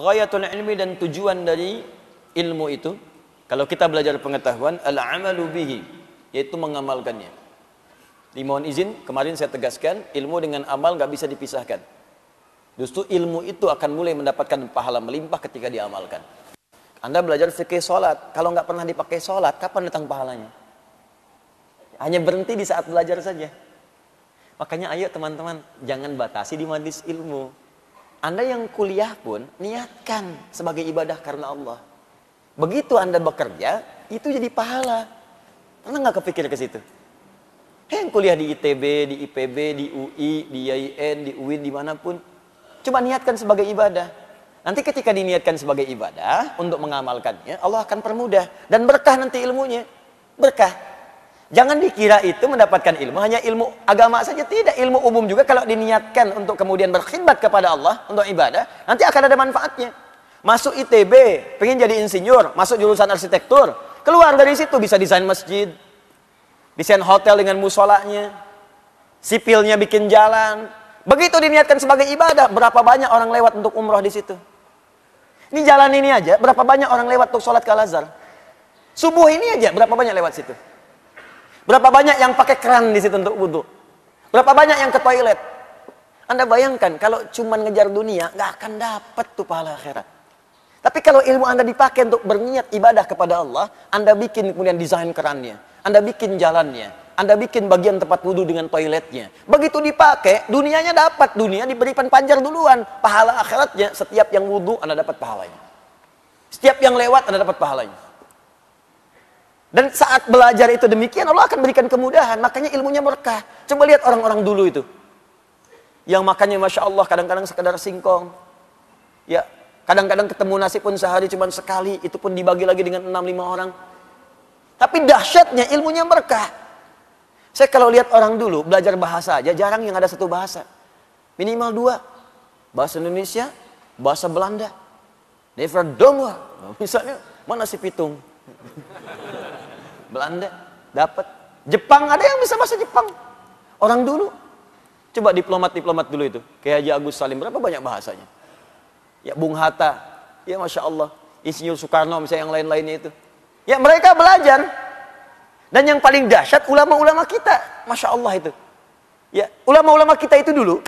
wa ilmi dan tujuan dari ilmu itu kalau kita belajar pengetahuan al amalu bihi yaitu mengamalkannya dimohon izin kemarin saya tegaskan ilmu dengan amal nggak bisa dipisahkan justru ilmu itu akan mulai mendapatkan pahala melimpah ketika diamalkan anda belajar fikih sholat kalau nggak pernah dipakai sholat kapan datang pahalanya hanya berhenti di saat belajar saja makanya ayo teman-teman jangan batasi di majlis ilmu anda yang kuliah pun niatkan sebagai ibadah karena Allah. Begitu Anda bekerja, itu jadi pahala. Pernah nggak kepikir ke situ? Hei, yang kuliah di ITB, di IPB, di UI, di IAIN, di UIN, dimanapun. cuma niatkan sebagai ibadah. Nanti ketika diniatkan sebagai ibadah, untuk mengamalkannya, Allah akan permudah. Dan berkah nanti ilmunya. Berkah. Jangan dikira itu mendapatkan ilmu hanya ilmu agama saja tidak, ilmu umum juga kalau diniatkan untuk kemudian berkhidmat kepada Allah untuk ibadah, nanti akan ada manfaatnya. Masuk ITB, pengen jadi insinyur, masuk jurusan arsitektur, keluar dari situ bisa desain masjid, desain hotel dengan musolanya, sipilnya bikin jalan. Begitu diniatkan sebagai ibadah, berapa banyak orang lewat untuk umroh di situ? Ini jalan ini aja, berapa banyak orang lewat untuk sholat ke Al-Azhar? Subuh ini aja, berapa banyak lewat situ? Berapa banyak yang pakai keran di situ untuk wudhu? Berapa banyak yang ke toilet? Anda bayangkan kalau cuma ngejar dunia nggak akan dapat tuh pahala akhirat. Tapi kalau ilmu Anda dipakai untuk berniat ibadah kepada Allah, Anda bikin kemudian desain kerannya, Anda bikin jalannya, Anda bikin bagian tempat wudhu dengan toiletnya. Begitu dipakai, dunianya dapat, dunia diberikan panjang duluan, pahala akhiratnya setiap yang wudhu Anda dapat pahalanya. Setiap yang lewat Anda dapat pahalanya. Dan saat belajar itu demikian Allah akan berikan kemudahan. Makanya ilmunya berkah. Coba lihat orang-orang dulu itu. Yang makanya Masya Allah kadang-kadang sekedar singkong. Ya, kadang-kadang ketemu nasi pun sehari cuma sekali. Itu pun dibagi lagi dengan 6-5 orang. Tapi dahsyatnya ilmunya berkah. Saya kalau lihat orang dulu belajar bahasa aja jarang yang ada satu bahasa. Minimal dua. Bahasa Indonesia, bahasa Belanda. Never done Misalnya, mana si Pitung? Belanda dapat. Jepang ada yang bisa bahasa Jepang. Orang dulu. Coba diplomat-diplomat dulu itu. Kayak Haji Agus Salim berapa banyak bahasanya? Ya Bung Hatta. Ya Masya Allah. Insinyur Soekarno misalnya yang lain-lainnya itu. Ya mereka belajar. Dan yang paling dahsyat ulama-ulama kita. Masya Allah itu. Ya, ulama-ulama kita itu dulu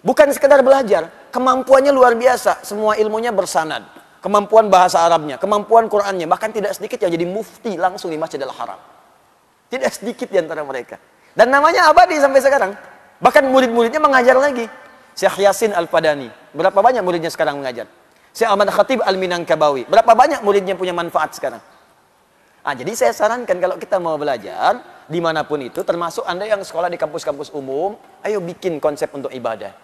bukan sekedar belajar, kemampuannya luar biasa, semua ilmunya bersanad kemampuan bahasa Arabnya, kemampuan Qurannya, bahkan tidak sedikit yang jadi mufti langsung di Masjidil Haram. Tidak sedikit di antara mereka. Dan namanya abadi sampai sekarang. Bahkan murid-muridnya mengajar lagi. Syekh Yasin al fadani berapa banyak muridnya sekarang mengajar? Syekh Ahmad Khatib Al-Minangkabawi, berapa banyak muridnya punya manfaat sekarang? Ah, jadi saya sarankan kalau kita mau belajar, dimanapun itu, termasuk Anda yang sekolah di kampus-kampus umum, ayo bikin konsep untuk ibadah.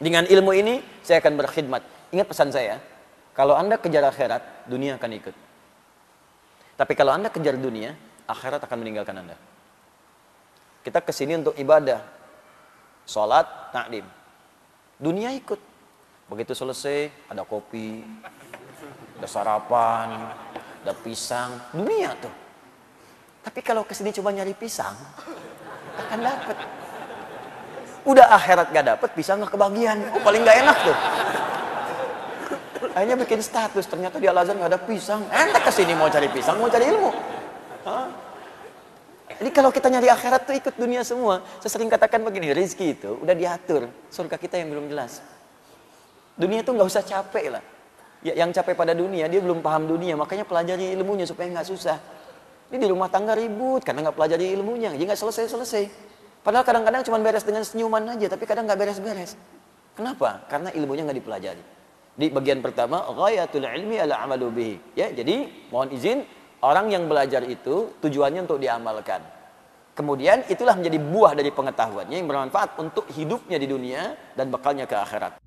Dengan ilmu ini, saya akan berkhidmat. Ingat pesan saya, kalau Anda kejar akhirat, dunia akan ikut. Tapi kalau Anda kejar dunia, akhirat akan meninggalkan Anda. Kita kesini untuk ibadah. sholat, taklim. Dunia ikut. Begitu selesai, ada kopi, ada sarapan, ada pisang, dunia tuh. Tapi kalau kesini coba nyari pisang, akan dapat. Udah akhirat gak dapat, pisang gak kebagian. Oh, paling gak enak tuh. Akhirnya bikin status, ternyata di Al-Azhar nggak ada pisang. ente kesini mau cari pisang, mau cari ilmu. Hah? Jadi kalau kita nyari akhirat tuh ikut dunia semua. Saya sering katakan begini, rezeki itu udah diatur. Surga kita yang belum jelas. Dunia itu nggak usah capek lah. Ya, yang capek pada dunia, dia belum paham dunia. Makanya pelajari ilmunya supaya nggak susah. Ini di rumah tangga ribut karena nggak pelajari ilmunya. Jadi nggak selesai-selesai. Padahal kadang-kadang cuma beres dengan senyuman aja, tapi kadang nggak beres-beres. Kenapa? Karena ilmunya nggak dipelajari di bagian pertama ghayatul ilmi ala amalu bihi. Ya, jadi mohon izin orang yang belajar itu tujuannya untuk diamalkan. Kemudian itulah menjadi buah dari pengetahuannya yang bermanfaat untuk hidupnya di dunia dan bekalnya ke akhirat.